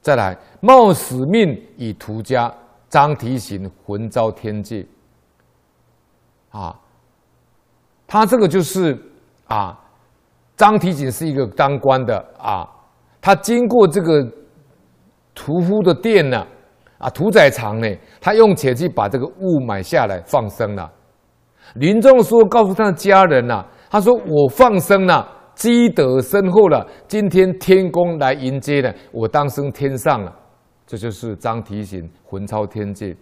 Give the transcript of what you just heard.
再来冒死命以屠家张提景魂遭天界，啊，他这个就是啊，张提景是一个当官的啊，他经过这个屠夫的店呢，啊屠宰场呢，他用钱去把这个物买下来放生了。林仲说告诉他的家人呐，他说我放生了。积德深厚了，今天天公来迎接了，我当升天上了，这就是张提醒魂超天界。